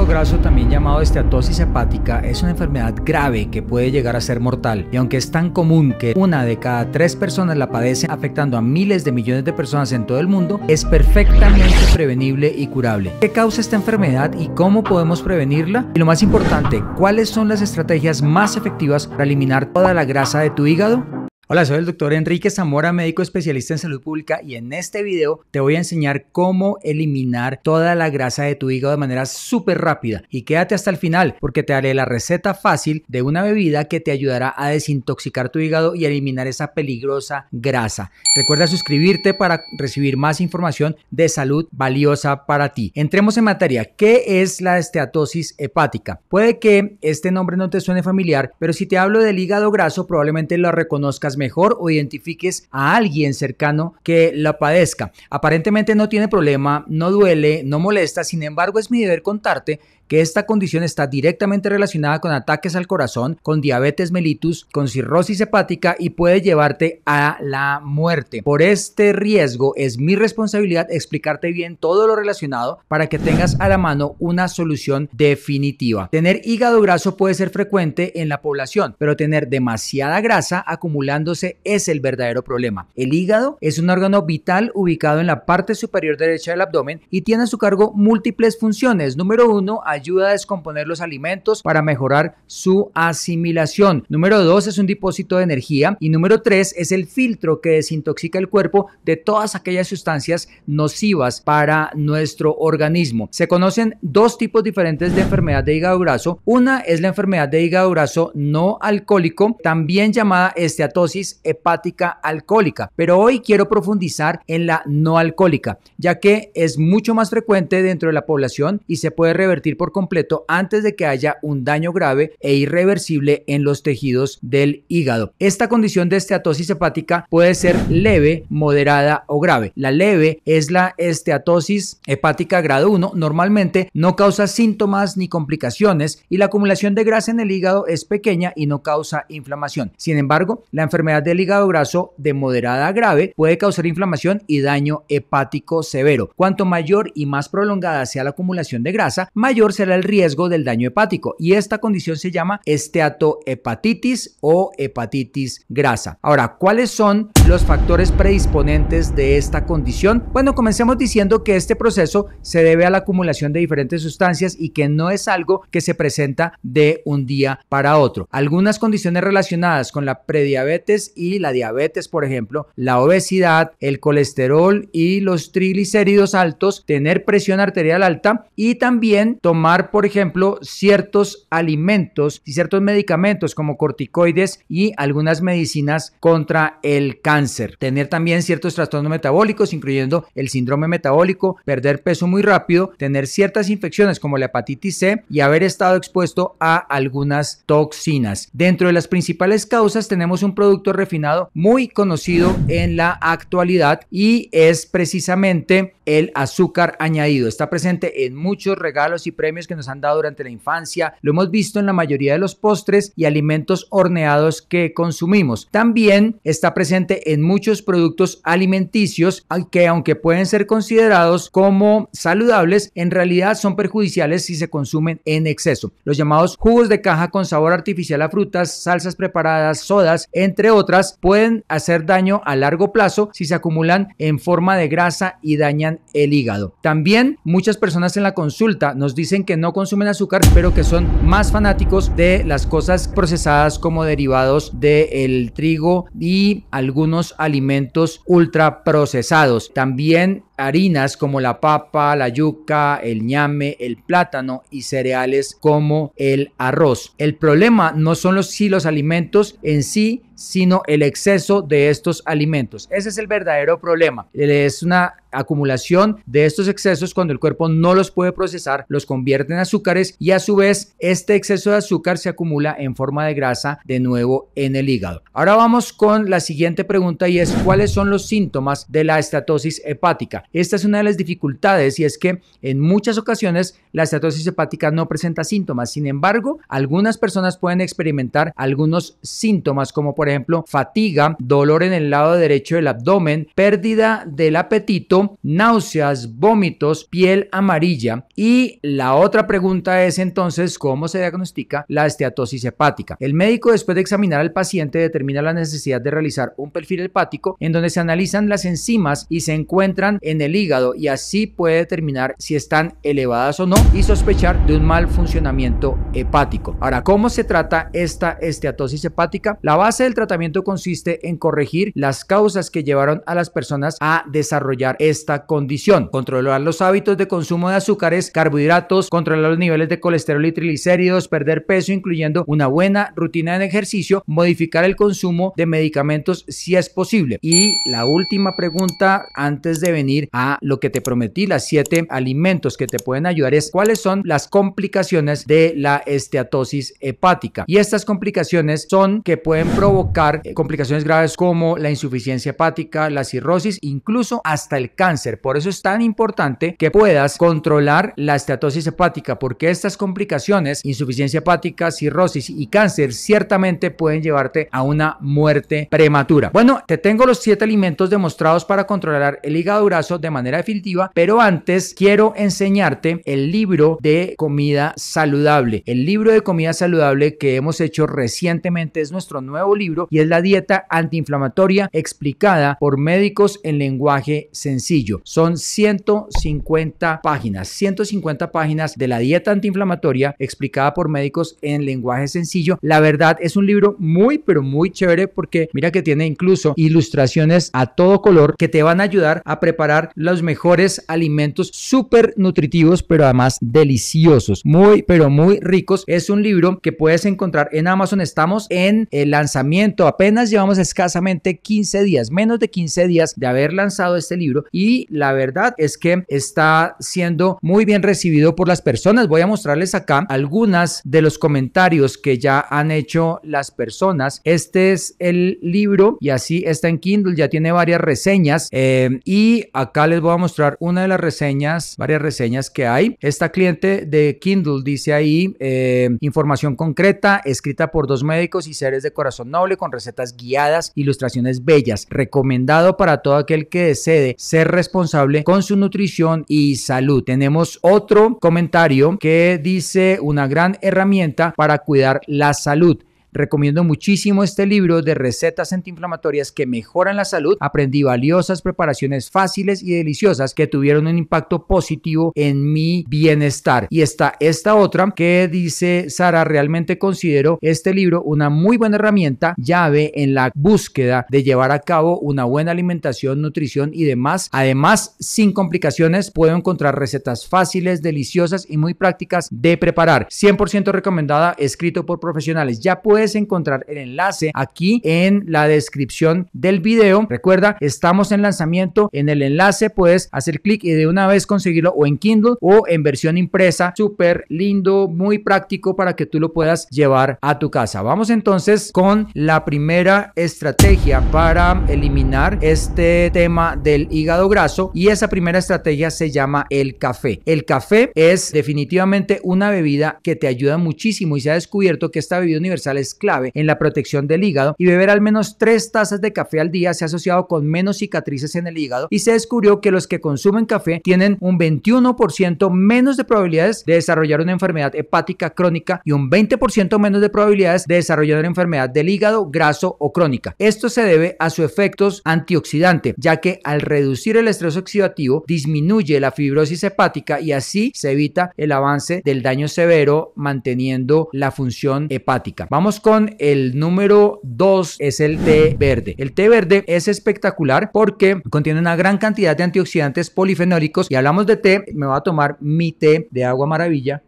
hígado graso, también llamado esteatosis hepática, es una enfermedad grave que puede llegar a ser mortal. Y aunque es tan común que una de cada tres personas la padece afectando a miles de millones de personas en todo el mundo, es perfectamente prevenible y curable. ¿Qué causa esta enfermedad y cómo podemos prevenirla? Y lo más importante, ¿cuáles son las estrategias más efectivas para eliminar toda la grasa de tu hígado? Hola, soy el doctor Enrique Zamora, médico especialista en salud pública y en este video te voy a enseñar cómo eliminar toda la grasa de tu hígado de manera súper rápida y quédate hasta el final porque te haré la receta fácil de una bebida que te ayudará a desintoxicar tu hígado y eliminar esa peligrosa grasa. Recuerda suscribirte para recibir más información de salud valiosa para ti. Entremos en materia, ¿qué es la esteatosis hepática? Puede que este nombre no te suene familiar, pero si te hablo del hígado graso probablemente lo reconozcas mejor o identifiques a alguien cercano que la padezca. Aparentemente no tiene problema, no duele, no molesta, sin embargo es mi deber contarte que esta condición está directamente relacionada con ataques al corazón, con diabetes mellitus, con cirrosis hepática y puede llevarte a la muerte. Por este riesgo es mi responsabilidad explicarte bien todo lo relacionado para que tengas a la mano una solución definitiva. Tener hígado graso puede ser frecuente en la población, pero tener demasiada grasa acumulándose es el verdadero problema. El hígado es un órgano vital ubicado en la parte superior derecha del abdomen y tiene a su cargo múltiples funciones. Número uno, ayuda a descomponer los alimentos para mejorar su asimilación. Número 2 es un depósito de energía y número tres es el filtro que desintoxica el cuerpo de todas aquellas sustancias nocivas para nuestro organismo. Se conocen dos tipos diferentes de enfermedad de hígado graso. Una es la enfermedad de hígado graso no alcohólico, también llamada esteatosis hepática alcohólica, pero hoy quiero profundizar en la no alcohólica, ya que es mucho más frecuente dentro de la población y se puede revertir por completo antes de que haya un daño grave e irreversible en los tejidos del hígado. Esta condición de esteatosis hepática puede ser leve, moderada o grave. La leve es la esteatosis hepática grado 1, normalmente no causa síntomas ni complicaciones y la acumulación de grasa en el hígado es pequeña y no causa inflamación. Sin embargo, la enfermedad del hígado graso de moderada a grave puede causar inflamación y daño hepático severo. Cuanto mayor y más prolongada sea la acumulación de grasa, mayor se será el riesgo del daño hepático y esta condición se llama esteatohepatitis o hepatitis grasa. Ahora, ¿cuáles son los factores predisponentes de esta condición? Bueno, comencemos diciendo que este proceso se debe a la acumulación de diferentes sustancias y que no es algo que se presenta de un día para otro. Algunas condiciones relacionadas con la prediabetes y la diabetes, por ejemplo, la obesidad, el colesterol y los triglicéridos altos, tener presión arterial alta y también tomar tomar, por ejemplo, ciertos alimentos y ciertos medicamentos como corticoides y algunas medicinas contra el cáncer. Tener también ciertos trastornos metabólicos, incluyendo el síndrome metabólico, perder peso muy rápido, tener ciertas infecciones como la hepatitis C y haber estado expuesto a algunas toxinas. Dentro de las principales causas tenemos un producto refinado muy conocido en la actualidad y es precisamente el azúcar añadido. Está presente en muchos regalos y premios que nos han dado durante la infancia. Lo hemos visto en la mayoría de los postres y alimentos horneados que consumimos. También está presente en muchos productos alimenticios que aunque pueden ser considerados como saludables, en realidad son perjudiciales si se consumen en exceso. Los llamados jugos de caja con sabor artificial a frutas, salsas preparadas, sodas, entre otras, pueden hacer daño a largo plazo si se acumulan en forma de grasa y dañan el hígado. También muchas personas en la consulta nos dicen que no consumen azúcar, pero que son más fanáticos de las cosas procesadas como derivados del el trigo y algunos alimentos ultra procesados. También harinas como la papa, la yuca, el ñame, el plátano y cereales como el arroz. El problema no son los si los alimentos en sí, sino el exceso de estos alimentos. Ese es el verdadero problema. Eh, es una acumulación de estos excesos cuando el cuerpo no los puede procesar, los convierte en azúcares y a su vez este exceso de azúcar se acumula en forma de grasa de nuevo en el hígado. Ahora vamos con la siguiente pregunta y es cuáles son los síntomas de la estatosis hepática. Esta es una de las dificultades y es que en muchas ocasiones la estatosis hepática no presenta síntomas. Sin embargo, algunas personas pueden experimentar algunos síntomas como por ejemplo, fatiga, dolor en el lado derecho del abdomen, pérdida del apetito, náuseas, vómitos, piel amarilla. Y la otra pregunta es entonces, ¿cómo se diagnostica la esteatosis hepática? El médico, después de examinar al paciente, determina la necesidad de realizar un perfil hepático en donde se analizan las enzimas y se encuentran en el hígado y así puede determinar si están elevadas o no y sospechar de un mal funcionamiento hepático. Ahora, ¿cómo se trata esta esteatosis hepática? La base del tratamiento consiste en corregir las causas que llevaron a las personas a desarrollar esta condición, controlar los hábitos de consumo de azúcares, carbohidratos, controlar los niveles de colesterol y triglicéridos, perder peso incluyendo una buena rutina de ejercicio, modificar el consumo de medicamentos si es posible. Y la última pregunta antes de venir a lo que te prometí, las siete alimentos que te pueden ayudar es cuáles son las complicaciones de la esteatosis hepática. Y estas complicaciones son que pueden provocar eh, complicaciones graves como la insuficiencia hepática, la cirrosis, incluso hasta el cáncer. Por eso es tan importante que puedas controlar la estatosis hepática, porque estas complicaciones, insuficiencia hepática, cirrosis y cáncer, ciertamente pueden llevarte a una muerte prematura. Bueno, te tengo los 7 alimentos demostrados para controlar el hígado graso de manera definitiva, pero antes quiero enseñarte el libro de comida saludable. El libro de comida saludable que hemos hecho recientemente es nuestro nuevo libro y es la dieta antiinflamatoria explicada por médicos en lenguaje sencillo. Son 150 páginas, 150 páginas de la dieta antiinflamatoria explicada por médicos en lenguaje sencillo. La verdad es un libro muy pero muy chévere porque mira que tiene incluso ilustraciones a todo color que te van a ayudar a preparar los mejores alimentos súper nutritivos pero además deliciosos, muy pero muy ricos. Es un libro que puedes encontrar en Amazon. Estamos en el lanzamiento apenas llevamos escasamente 15 días, menos de 15 días de haber lanzado este libro y la verdad es que está siendo muy bien recibido por las personas. Voy a mostrarles acá algunas de los comentarios que ya han hecho las personas. Este es el libro y así está en Kindle, ya tiene varias reseñas eh, y acá les voy a mostrar una de las reseñas, varias reseñas que hay. Esta cliente de Kindle dice ahí eh, información concreta escrita por dos médicos y seres de corazón noble con recetas guiadas, ilustraciones bellas, recomendado para todo aquel que desee ser responsable con su nutrición y salud. Tenemos otro comentario que dice una gran herramienta para cuidar la salud Recomiendo muchísimo este libro de recetas antiinflamatorias que mejoran la salud. Aprendí valiosas preparaciones fáciles y deliciosas que tuvieron un impacto positivo en mi bienestar. Y está esta otra que dice Sara, realmente considero este libro una muy buena herramienta, llave en la búsqueda de llevar a cabo una buena alimentación, nutrición y demás. Además, sin complicaciones, puedo encontrar recetas fáciles, deliciosas y muy prácticas de preparar. 100% recomendada, escrito por profesionales. Ya puedo puedes encontrar el enlace aquí en la descripción del video. Recuerda, estamos en lanzamiento. En el enlace puedes hacer clic y de una vez conseguirlo o en Kindle o en versión impresa. Súper lindo, muy práctico para que tú lo puedas llevar a tu casa. Vamos entonces con la primera estrategia para eliminar este tema del hígado graso y esa primera estrategia se llama el café. El café es definitivamente una bebida que te ayuda muchísimo y se ha descubierto que esta bebida universal es clave en la protección del hígado y beber al menos tres tazas de café al día se ha asociado con menos cicatrices en el hígado y se descubrió que los que consumen café tienen un 21% menos de probabilidades de desarrollar una enfermedad hepática crónica y un 20% menos de probabilidades de desarrollar una enfermedad del hígado graso o crónica. Esto se debe a sus efectos antioxidante, ya que al reducir el estrés oxidativo disminuye la fibrosis hepática y así se evita el avance del daño severo manteniendo la función hepática. Vamos con el número 2, es el té verde. El té verde es espectacular porque contiene una gran cantidad de antioxidantes polifenólicos y hablamos de té, me voy a tomar mi té de agua maravilla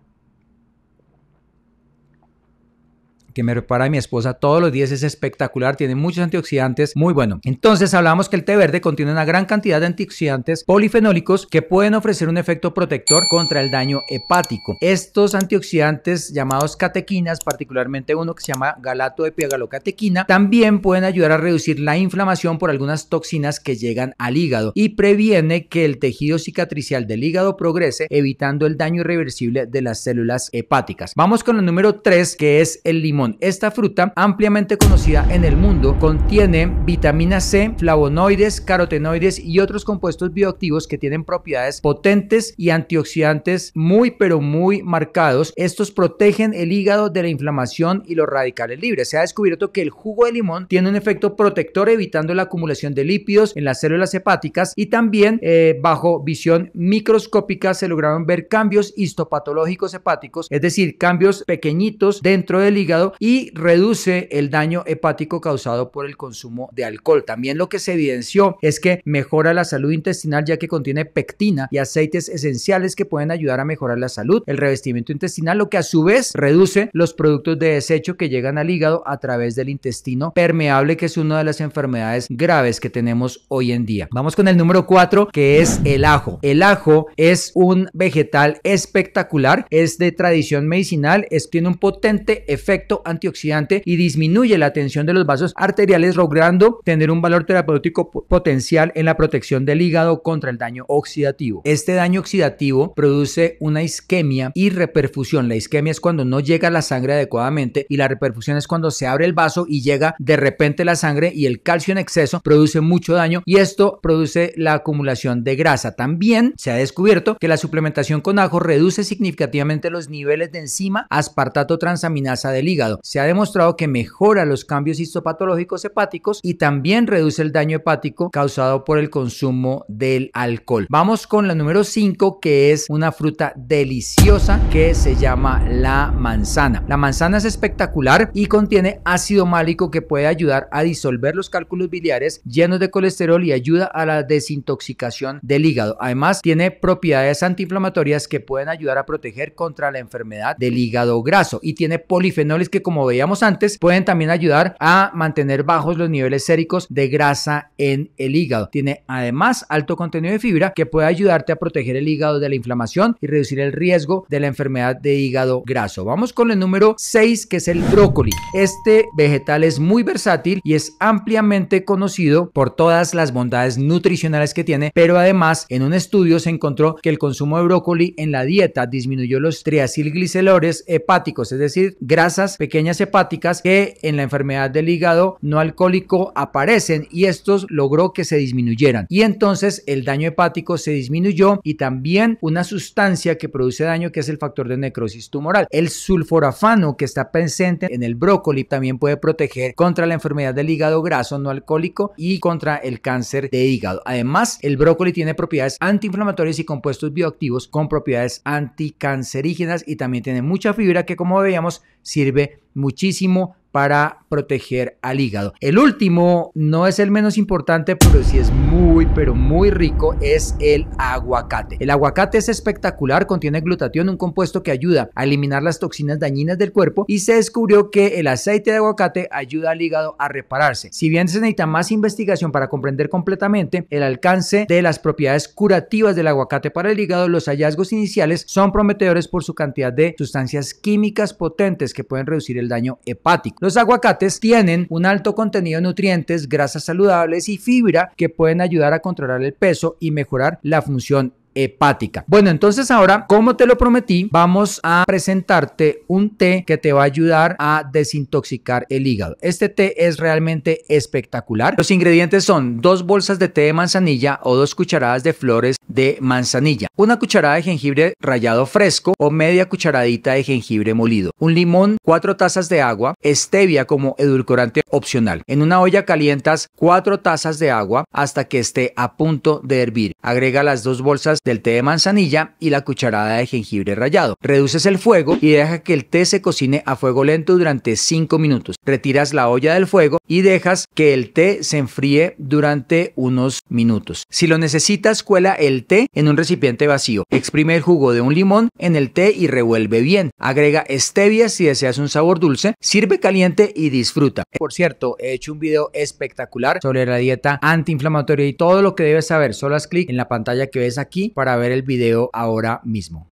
que me repara mi esposa todos los días es espectacular, tiene muchos antioxidantes, muy bueno. Entonces hablamos que el té verde contiene una gran cantidad de antioxidantes polifenólicos que pueden ofrecer un efecto protector contra el daño hepático. Estos antioxidantes llamados catequinas, particularmente uno que se llama galato de piagalocatequina, también pueden ayudar a reducir la inflamación por algunas toxinas que llegan al hígado y previene que el tejido cicatricial del hígado progrese, evitando el daño irreversible de las células hepáticas. Vamos con el número 3, que es el limón esta fruta, ampliamente conocida en el mundo, contiene vitamina C, flavonoides, carotenoides y otros compuestos bioactivos que tienen propiedades potentes y antioxidantes muy pero muy marcados. Estos protegen el hígado de la inflamación y los radicales libres. Se ha descubierto que el jugo de limón tiene un efecto protector evitando la acumulación de lípidos en las células hepáticas y también eh, bajo visión microscópica se lograron ver cambios histopatológicos hepáticos, es decir, cambios pequeñitos dentro del hígado y reduce el daño hepático causado por el consumo de alcohol. También lo que se evidenció es que mejora la salud intestinal ya que contiene pectina y aceites esenciales que pueden ayudar a mejorar la salud, el revestimiento intestinal, lo que a su vez reduce los productos de desecho que llegan al hígado a través del intestino permeable, que es una de las enfermedades graves que tenemos hoy en día. Vamos con el número 4, que es el ajo. El ajo es un vegetal espectacular, es de tradición medicinal, es, tiene un potente efecto antioxidante y disminuye la tensión de los vasos arteriales, logrando tener un valor terapéutico potencial en la protección del hígado contra el daño oxidativo. Este daño oxidativo produce una isquemia y reperfusión. La isquemia es cuando no llega la sangre adecuadamente y la reperfusión es cuando se abre el vaso y llega de repente la sangre y el calcio en exceso produce mucho daño y esto produce la acumulación de grasa. También se ha descubierto que la suplementación con ajo reduce significativamente los niveles de enzima aspartato transaminasa del hígado se ha demostrado que mejora los cambios histopatológicos hepáticos y también reduce el daño hepático causado por el consumo del alcohol. Vamos con la número 5 que es una fruta deliciosa que se llama la manzana. La manzana es espectacular y contiene ácido málico que puede ayudar a disolver los cálculos biliares llenos de colesterol y ayuda a la desintoxicación del hígado. Además tiene propiedades antiinflamatorias que pueden ayudar a proteger contra la enfermedad del hígado graso y tiene polifenoles que como veíamos antes pueden también ayudar a mantener bajos los niveles séricos de grasa en el hígado. Tiene además alto contenido de fibra que puede ayudarte a proteger el hígado de la inflamación y reducir el riesgo de la enfermedad de hígado graso. Vamos con el número 6 que es el brócoli. Este vegetal es muy versátil y es ampliamente conocido por todas las bondades nutricionales que tiene, pero además en un estudio se encontró que el consumo de brócoli en la dieta disminuyó los triacilgliceroles hepáticos, es decir, grasas pequeñas hepáticas que en la enfermedad del hígado no alcohólico aparecen y estos logró que se disminuyeran. Y entonces el daño hepático se disminuyó y también una sustancia que produce daño que es el factor de necrosis tumoral. El sulforafano que está presente en el brócoli también puede proteger contra la enfermedad del hígado graso no alcohólico y contra el cáncer de hígado. Además, el brócoli tiene propiedades antiinflamatorias y compuestos bioactivos con propiedades anticancerígenas y también tiene mucha fibra que como veíamos sirve muchísimo para proteger al hígado. El último no es el menos importante, pero sí es muy, pero muy rico, es el aguacate. El aguacate es espectacular, contiene glutatión, un compuesto que ayuda a eliminar las toxinas dañinas del cuerpo y se descubrió que el aceite de aguacate ayuda al hígado a repararse. Si bien se necesita más investigación para comprender completamente el alcance de las propiedades curativas del aguacate para el hígado, los hallazgos iniciales son prometedores por su cantidad de sustancias químicas potentes que pueden reducir el daño hepático. Los aguacates tienen un alto contenido de nutrientes, grasas saludables y fibra que pueden ayudar a controlar el peso y mejorar la función hepática. Bueno, entonces ahora, como te lo prometí, vamos a presentarte un té que te va a ayudar a desintoxicar el hígado. Este té es realmente espectacular. Los ingredientes son dos bolsas de té de manzanilla o dos cucharadas de flores de manzanilla, una cucharada de jengibre rallado fresco o media cucharadita de jengibre molido, un limón, cuatro tazas de agua, stevia como edulcorante opcional. En una olla calientas cuatro tazas de agua hasta que esté a punto de hervir. Agrega las dos bolsas del té de manzanilla y la cucharada de jengibre rallado. Reduces el fuego y deja que el té se cocine a fuego lento durante 5 minutos. Retiras la olla del fuego y dejas que el té se enfríe durante unos minutos. Si lo necesitas, cuela el té en un recipiente vacío. Exprime el jugo de un limón en el té y revuelve bien. Agrega stevia si deseas un sabor dulce. Sirve caliente y disfruta. Por cierto, he hecho un video espectacular sobre la dieta antiinflamatoria y todo lo que debes saber. Solo haz clic en la pantalla que ves aquí para ver el video ahora mismo.